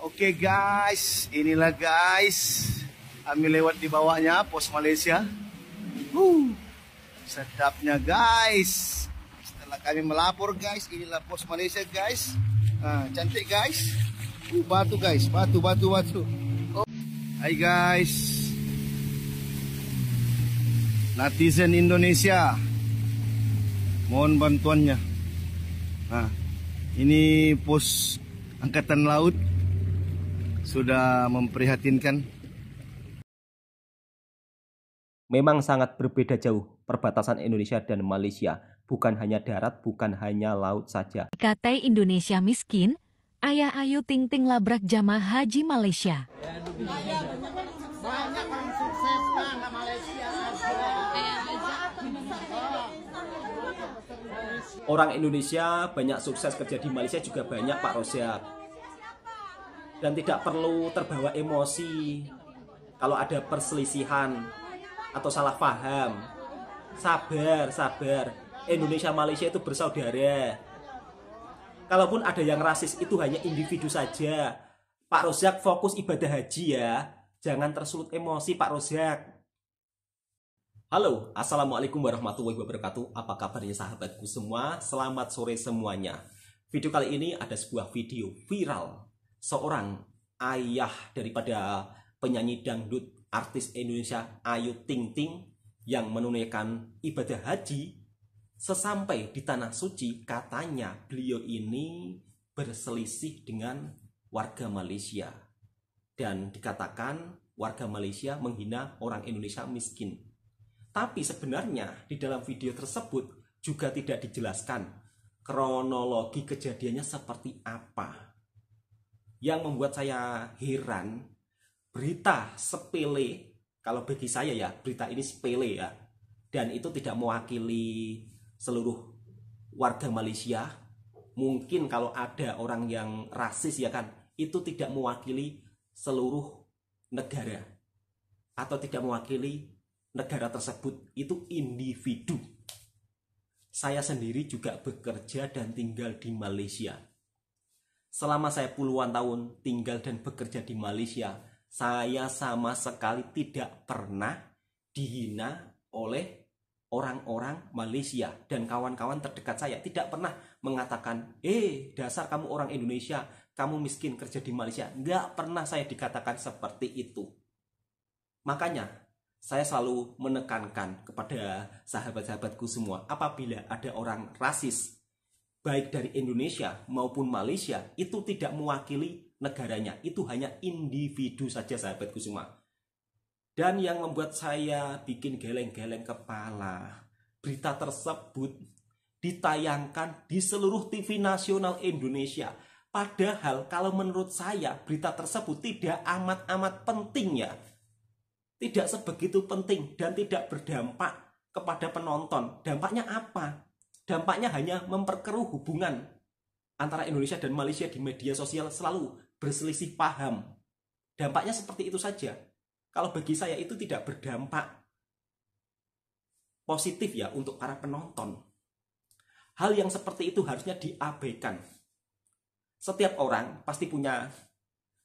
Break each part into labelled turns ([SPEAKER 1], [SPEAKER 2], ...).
[SPEAKER 1] Oke okay guys, inilah guys. Kami lewat di bawahnya pos Malaysia. Uh, sedapnya guys. Setelah kami melapor guys, inilah pos Malaysia guys. Nah, cantik guys. Uh, batu guys, batu batu batu. Oh. Hai guys. Netizen Indonesia. Mohon bantuannya. Nah, ini pos angkatan laut sudah memprihatinkan.
[SPEAKER 2] Memang sangat berbeda jauh perbatasan Indonesia dan Malaysia. Bukan hanya darat, bukan hanya laut saja.
[SPEAKER 1] Katai Indonesia miskin, Ayah Ayu Ting Ting labrak jamaah haji Malaysia.
[SPEAKER 2] Orang Indonesia banyak sukses kerja di Malaysia juga banyak Pak Rosyad dan tidak perlu terbawa emosi kalau ada perselisihan atau salah paham. Sabar, sabar. Indonesia Malaysia itu bersaudara. Kalaupun ada yang rasis itu hanya individu saja. Pak Rozak fokus ibadah haji ya. Jangan tersulut emosi Pak Rozak. Halo, Assalamualaikum warahmatullahi wabarakatuh Apa kabarnya sahabatku semua? Selamat sore semuanya Video kali ini ada sebuah video viral seorang ayah daripada penyanyi dangdut artis Indonesia Ayu Ting Ting yang menunaikan ibadah haji sesampai di tanah suci katanya beliau ini berselisih dengan warga Malaysia dan dikatakan warga Malaysia menghina orang Indonesia miskin. Tapi sebenarnya di dalam video tersebut juga tidak dijelaskan kronologi kejadiannya seperti apa yang membuat saya heran berita sepele kalau bagi saya ya berita ini sepele ya dan itu tidak mewakili seluruh warga Malaysia mungkin kalau ada orang yang rasis ya kan itu tidak mewakili seluruh negara atau tidak mewakili negara tersebut itu individu saya sendiri juga bekerja dan tinggal di Malaysia Selama saya puluhan tahun tinggal dan bekerja di Malaysia, saya sama sekali tidak pernah dihina oleh orang-orang Malaysia dan kawan-kawan terdekat saya tidak pernah mengatakan, "Eh, dasar kamu orang Indonesia, kamu miskin kerja di Malaysia." Gak pernah saya dikatakan seperti itu. Makanya, saya selalu menekankan kepada sahabat-sahabatku semua, apabila ada orang rasis baik dari Indonesia maupun Malaysia itu tidak mewakili negaranya. Itu hanya individu saja sahabatku semua. Dan yang membuat saya bikin geleng-geleng kepala, berita tersebut ditayangkan di seluruh TV nasional Indonesia. Padahal kalau menurut saya berita tersebut tidak amat-amat penting ya. Tidak sebegitu penting dan tidak berdampak kepada penonton. Dampaknya apa? Dampaknya hanya memperkeruh hubungan antara Indonesia dan Malaysia di media sosial selalu berselisih paham. Dampaknya seperti itu saja. Kalau bagi saya itu tidak berdampak positif ya untuk para penonton. Hal yang seperti itu harusnya diabaikan. Setiap orang pasti punya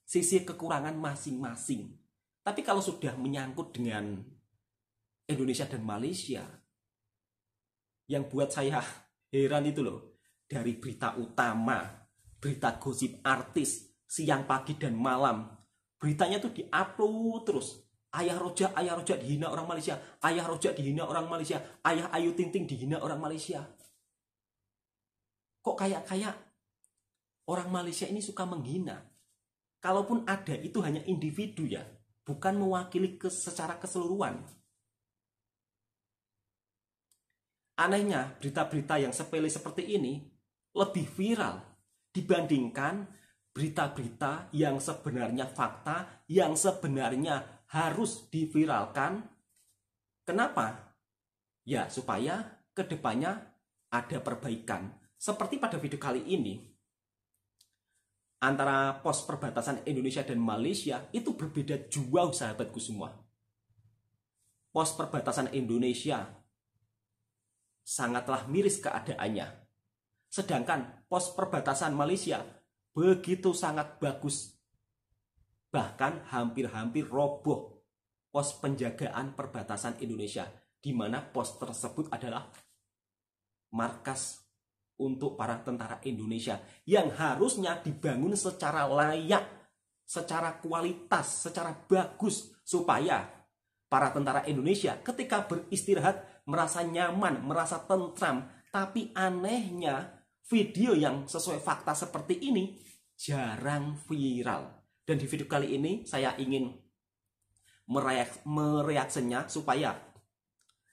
[SPEAKER 2] sisi kekurangan masing-masing. Tapi kalau sudah menyangkut dengan Indonesia dan Malaysia, yang buat saya heran itu loh dari berita utama berita gosip artis siang pagi dan malam beritanya tuh diupload terus ayah rojak ayah rojak dihina orang Malaysia ayah rojak dihina orang Malaysia ayah ayu ting ting dihina orang Malaysia kok kayak kayak orang Malaysia ini suka menghina kalaupun ada itu hanya individu ya bukan mewakili ke secara keseluruhan Anehnya, berita-berita yang sepele seperti ini lebih viral dibandingkan berita-berita yang sebenarnya fakta yang sebenarnya harus diviralkan. Kenapa? Ya, supaya kedepannya ada perbaikan. Seperti pada video kali ini, antara pos perbatasan Indonesia dan Malaysia itu berbeda jauh sahabatku semua. Pos perbatasan Indonesia sangatlah miris keadaannya. Sedangkan pos perbatasan Malaysia begitu sangat bagus. Bahkan hampir-hampir roboh pos penjagaan perbatasan Indonesia, di mana pos tersebut adalah markas untuk para tentara Indonesia yang harusnya dibangun secara layak, secara kualitas, secara bagus supaya para tentara Indonesia ketika beristirahat merasa nyaman, merasa tentram. Tapi anehnya video yang sesuai fakta seperti ini jarang viral. Dan di video kali ini saya ingin mereak, mereaksinya supaya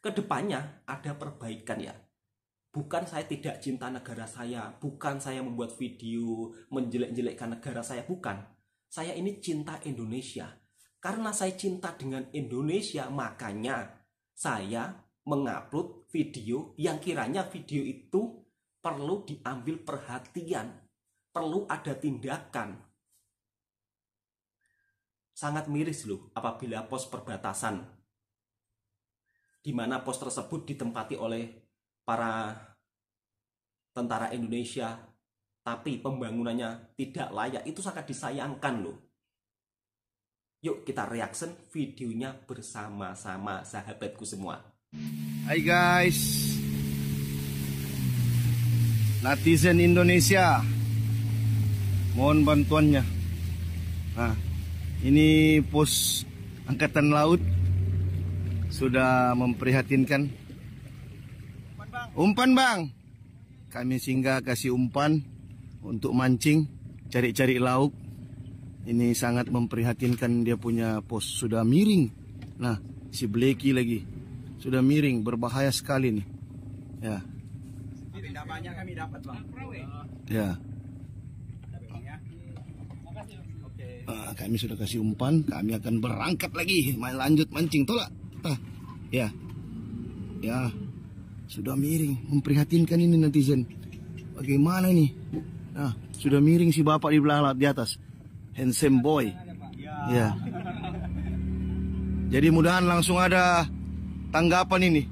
[SPEAKER 2] kedepannya ada perbaikan ya. Bukan saya tidak cinta negara saya, bukan saya membuat video menjelek-jelekkan negara saya, bukan. Saya ini cinta Indonesia. Karena saya cinta dengan Indonesia, makanya saya mengupload video yang kiranya video itu perlu diambil perhatian, perlu ada tindakan. Sangat miris loh apabila pos perbatasan di mana pos tersebut ditempati oleh para tentara Indonesia tapi pembangunannya tidak layak itu sangat disayangkan loh. Yuk kita reaction videonya bersama-sama
[SPEAKER 1] sahabatku semua. Hai guys Netizen Indonesia Mohon bantuannya Nah Ini pos Angkatan Laut Sudah memprihatinkan Umpan bang Kami singgah kasih umpan Untuk mancing Cari-cari lauk Ini sangat memprihatinkan dia punya pos Sudah miring Nah si Bleki lagi sudah miring berbahaya sekali nih ya kami ya uh, kami sudah kasih umpan kami akan berangkat lagi main lanjut mancing tolak ah, ya ya sudah miring memprihatinkan ini netizen bagaimana ini nah sudah miring si bapak di belakang di atas handsome boy ya. ya jadi mudahan langsung ada tanggapan ini.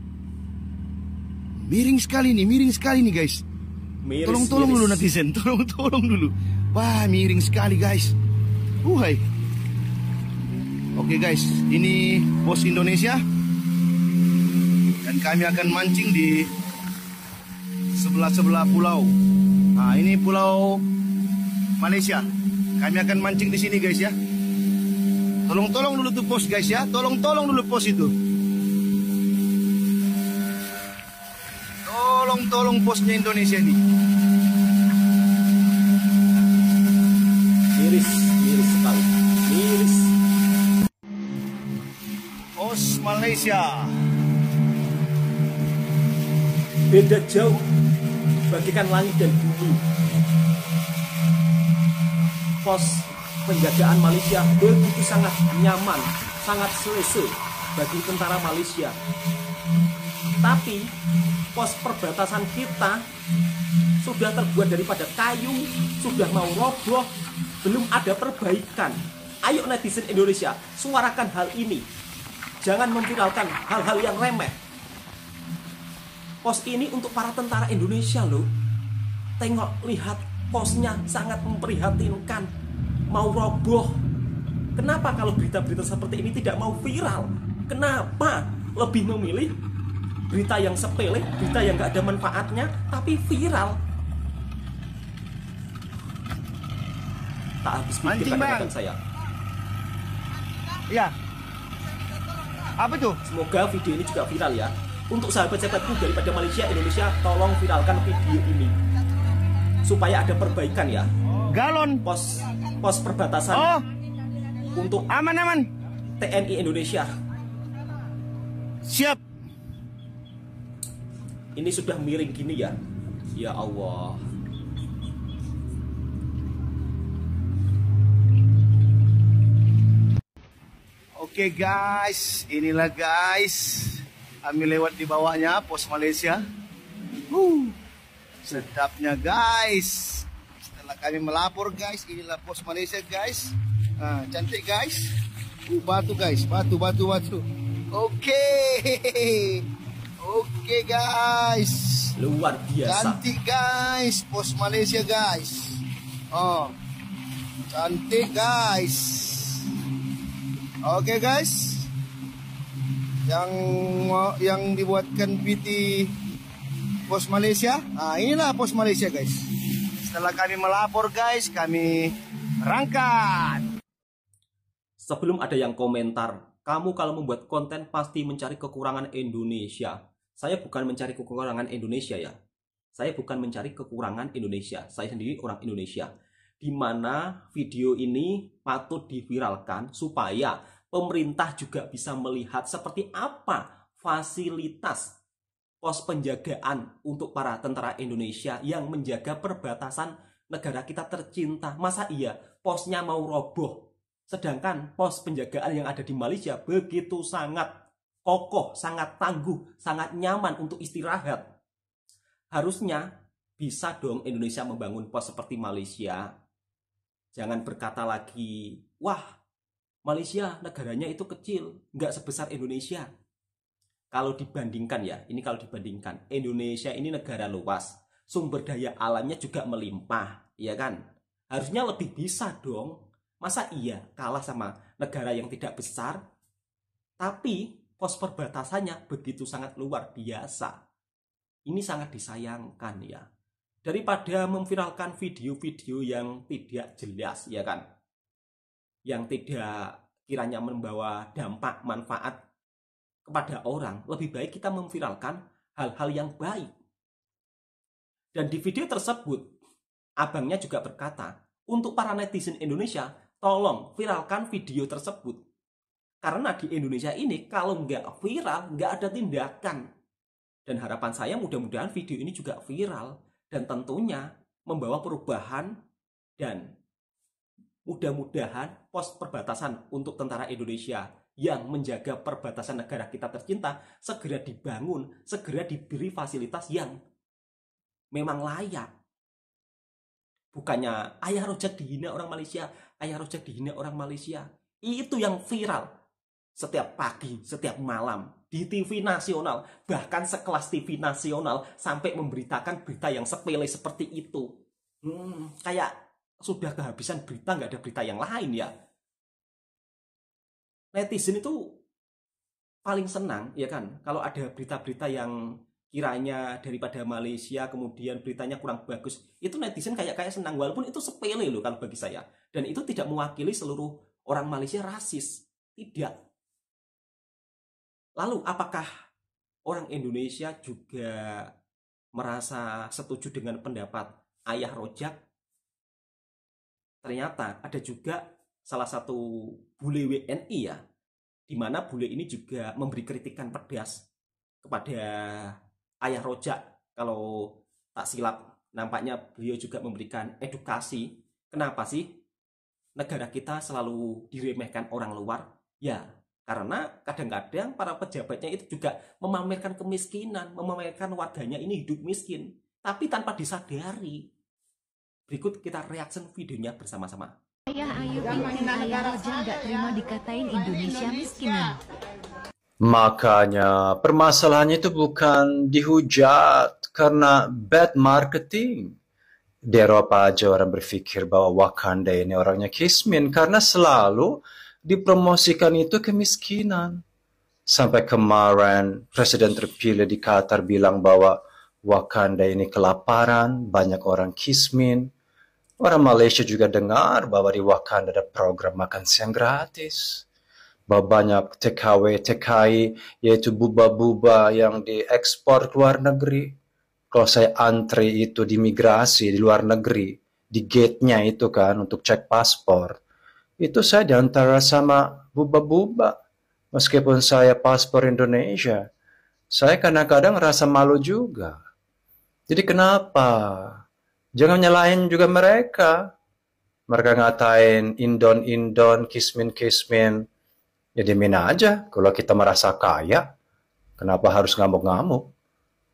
[SPEAKER 1] Miring sekali nih, miring sekali nih guys. Tolong-tolong dulu netizen, tolong-tolong dulu. Wah, miring sekali guys. Uhai. Oke guys, ini pos Indonesia. Dan kami akan mancing di sebelah-sebelah pulau. Nah, ini pulau Malaysia. Kami akan mancing di sini guys ya. Tolong-tolong dulu tuh pos guys ya. Tolong-tolong dulu pos itu. tolong posnya Indonesia ini. Miris, miris sekali. Miris. Pos Malaysia.
[SPEAKER 2] Beda jauh bagikan langit dan bumi. Pos penjagaan Malaysia begitu sangat nyaman, sangat selesai bagi tentara Malaysia. Tapi pos perbatasan kita sudah terbuat daripada kayu, sudah mau roboh, belum ada perbaikan. Ayo netizen Indonesia, suarakan hal ini. Jangan memviralkan hal-hal yang remeh. Pos ini untuk para tentara Indonesia loh. Tengok, lihat, posnya sangat memprihatinkan. Mau roboh. Kenapa kalau berita-berita seperti ini tidak mau viral? Kenapa lebih memilih berita yang sepele, berita yang gak ada manfaatnya, tapi viral. Tak habis pikir saya. Iya. Apa tuh? Semoga video ini juga viral ya. Untuk sahabat-sahabatku daripada Malaysia, Indonesia, tolong viralkan video ini. Supaya ada perbaikan ya. Galon. Pos pos perbatasan. Oh. Untuk aman-aman. TNI Indonesia. Siap ini sudah miring gini ya
[SPEAKER 1] ya Allah Oke okay guys, inilah guys. Kami lewat di bawahnya pos Malaysia. Woo, sedapnya guys. Setelah kami melapor guys, inilah pos Malaysia guys. Nah, cantik guys. Uh, batu guys, batu batu batu. Oke. Okay. Oke guys. Luar biasa. Cantik guys, pos Malaysia guys. Oh. Cantik guys. Oke guys. Yang yang dibuatkan PT pos Malaysia. Nah, inilah pos Malaysia guys. Setelah kami melapor guys, kami
[SPEAKER 2] rangkat. Sebelum ada yang komentar, kamu kalau membuat konten pasti mencari kekurangan Indonesia. Saya bukan mencari kekurangan Indonesia ya. Saya bukan mencari kekurangan Indonesia. Saya sendiri orang Indonesia. Di mana video ini patut diviralkan supaya pemerintah juga bisa melihat seperti apa fasilitas pos penjagaan untuk para tentara Indonesia yang menjaga perbatasan negara kita tercinta. Masa iya posnya mau roboh? Sedangkan pos penjagaan yang ada di Malaysia begitu sangat kokoh, sangat tangguh, sangat nyaman untuk istirahat. Harusnya bisa dong Indonesia membangun pos seperti Malaysia. Jangan berkata lagi, wah Malaysia negaranya itu kecil, nggak sebesar Indonesia. Kalau dibandingkan ya, ini kalau dibandingkan, Indonesia ini negara luas, sumber daya alamnya juga melimpah, ya kan? Harusnya lebih bisa dong. Masa iya kalah sama negara yang tidak besar? Tapi pos perbatasannya begitu sangat luar biasa. Ini sangat disayangkan ya. Daripada memviralkan video-video yang tidak jelas ya kan. Yang tidak kiranya membawa dampak manfaat kepada orang, lebih baik kita memviralkan hal-hal yang baik. Dan di video tersebut, abangnya juga berkata, untuk para netizen Indonesia, tolong viralkan video tersebut karena di Indonesia ini kalau nggak viral, nggak ada tindakan. Dan harapan saya mudah-mudahan video ini juga viral dan tentunya membawa perubahan dan mudah-mudahan pos perbatasan untuk tentara Indonesia yang menjaga perbatasan negara kita tercinta segera dibangun, segera diberi fasilitas yang memang layak. Bukannya ayah rojak dihina orang Malaysia, ayah rojak dihina orang Malaysia. Itu yang viral setiap pagi, setiap malam di TV nasional, bahkan sekelas TV nasional sampai memberitakan berita yang sepele seperti itu. Hmm, kayak sudah kehabisan berita, nggak ada berita yang lain ya. Netizen itu paling senang, ya kan? Kalau ada berita-berita yang kiranya daripada Malaysia kemudian beritanya kurang bagus itu netizen kayak kayak senang walaupun itu sepele loh kalau bagi saya dan itu tidak mewakili seluruh orang Malaysia rasis tidak Lalu apakah orang Indonesia juga merasa setuju dengan pendapat ayah rojak? Ternyata ada juga salah satu bule WNI ya, di mana bule ini juga memberi kritikan pedas kepada ayah rojak. Kalau tak silap, nampaknya beliau juga memberikan edukasi. Kenapa sih negara kita selalu diremehkan orang luar? Ya, karena kadang-kadang para pejabatnya itu juga memamerkan kemiskinan, memamerkan warganya ini hidup miskin, tapi tanpa disadari. Berikut kita reaction videonya bersama-sama.
[SPEAKER 1] Ayah Ayu ayah aja nggak terima dikatain Indonesia miskin.
[SPEAKER 3] Makanya permasalahannya itu bukan dihujat karena bad marketing. Di Eropa aja orang berpikir bahwa Wakanda ini orangnya kismin karena selalu dipromosikan itu kemiskinan. Sampai kemarin presiden terpilih di Qatar bilang bahwa Wakanda ini kelaparan, banyak orang kismin. Orang Malaysia juga dengar bahwa di Wakanda ada program makan siang gratis. Bahwa banyak TKW, TKI, yaitu buba-buba yang diekspor ke luar negeri. Kalau saya antri itu di migrasi, di luar negeri, di gate-nya itu kan untuk cek paspor itu saya diantara sama buba-buba. Meskipun saya paspor Indonesia, saya kadang-kadang rasa malu juga. Jadi kenapa? Jangan nyalahin juga mereka. Mereka ngatain indon-indon, kismin-kismin. Ya dimin aja kalau kita merasa kaya. Kenapa harus ngamuk-ngamuk?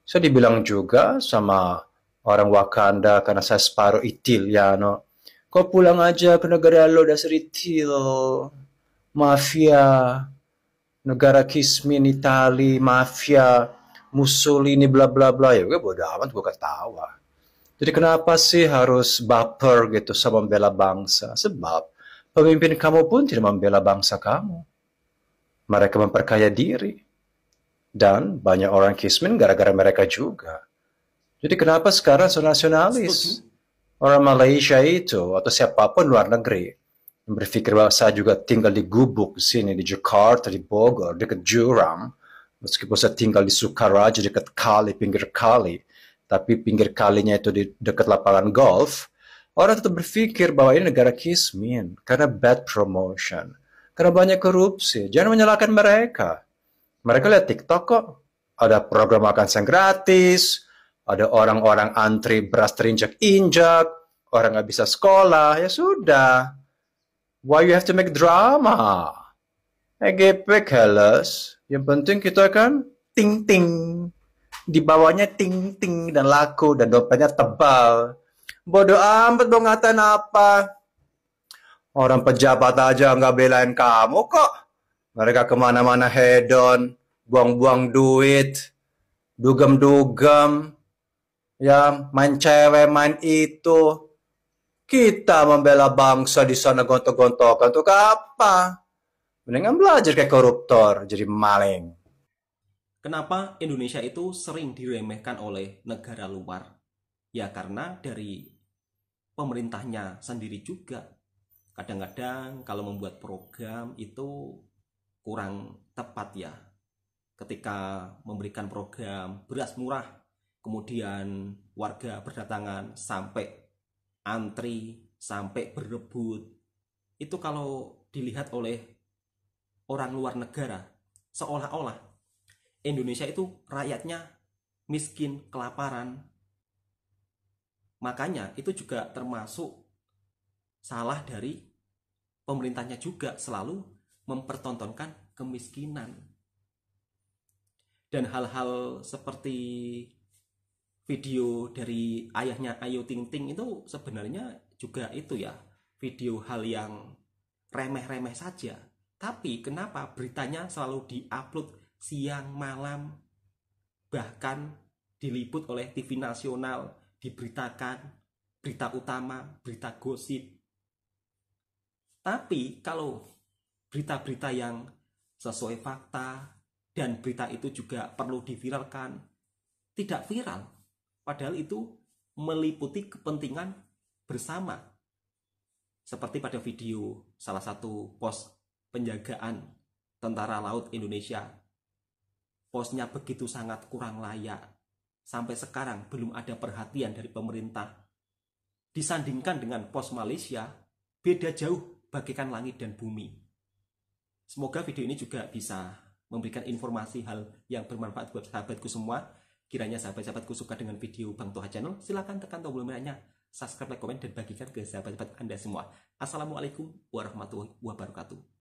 [SPEAKER 3] Saya dibilang juga sama orang Wakanda karena saya separuh Itil Ya, Kau pulang aja ke negara lo dah seritil Mafia. Negara Kismin, Itali, Mafia, Mussolini, bla bla bla. Ya gue bodo amat, gue ketawa. Jadi kenapa sih harus baper gitu sama membela bangsa? Sebab pemimpin kamu pun tidak membela bangsa kamu. Mereka memperkaya diri. Dan banyak orang kismin gara-gara mereka juga. Jadi kenapa sekarang so nasionalis? Setuju orang Malaysia itu atau siapapun luar negeri yang berpikir bahwa saya juga tinggal di gubuk di sini di Jakarta, di Bogor, dekat jurang, meskipun saya tinggal di Sukaraja dekat kali, pinggir kali, tapi pinggir kalinya itu di dekat lapangan golf, orang tetap berpikir bahwa ini negara kismin karena bad promotion, karena banyak korupsi. Jangan menyalahkan mereka. Mereka lihat TikTok kok, ada program makan siang gratis, ada orang-orang antri beras terinjak-injak, orang nggak bisa sekolah, ya sudah. Why you have to make drama? EGP keles. Yang penting kita kan ting-ting. Di bawahnya ting-ting dan laku dan dompetnya tebal. Bodoh amat dong ngatain apa. Orang pejabat aja nggak belain kamu kok. Mereka kemana-mana hedon, buang-buang duit, dugem-dugem, ya main cewek main itu kita membela bangsa di sana gontok-gontokan untuk apa mendingan belajar kayak koruptor jadi maling
[SPEAKER 2] kenapa Indonesia itu sering diremehkan oleh negara luar ya karena dari pemerintahnya sendiri juga kadang-kadang kalau membuat program itu kurang tepat ya ketika memberikan program beras murah kemudian warga berdatangan sampai antri, sampai berebut. Itu kalau dilihat oleh orang luar negara, seolah-olah Indonesia itu rakyatnya miskin, kelaparan. Makanya itu juga termasuk salah dari pemerintahnya juga selalu mempertontonkan kemiskinan. Dan hal-hal seperti video dari ayahnya Ayu Ting Ting itu sebenarnya juga itu ya video hal yang remeh-remeh saja tapi kenapa beritanya selalu diupload siang malam bahkan diliput oleh TV nasional diberitakan berita utama berita gosip tapi kalau berita-berita yang sesuai fakta dan berita itu juga perlu diviralkan tidak viral Padahal itu meliputi kepentingan bersama. Seperti pada video salah satu pos penjagaan Tentara Laut Indonesia. Posnya begitu sangat kurang layak. Sampai sekarang belum ada perhatian dari pemerintah. Disandingkan dengan pos Malaysia, beda jauh bagaikan langit dan bumi. Semoga video ini juga bisa memberikan informasi hal yang bermanfaat buat sahabatku semua Kiranya sahabat-sahabatku suka dengan video Bang Toha Channel, silahkan tekan tombol merahnya, subscribe, like, komen, dan bagikan ke sahabat-sahabat Anda semua. Assalamualaikum warahmatullahi wabarakatuh.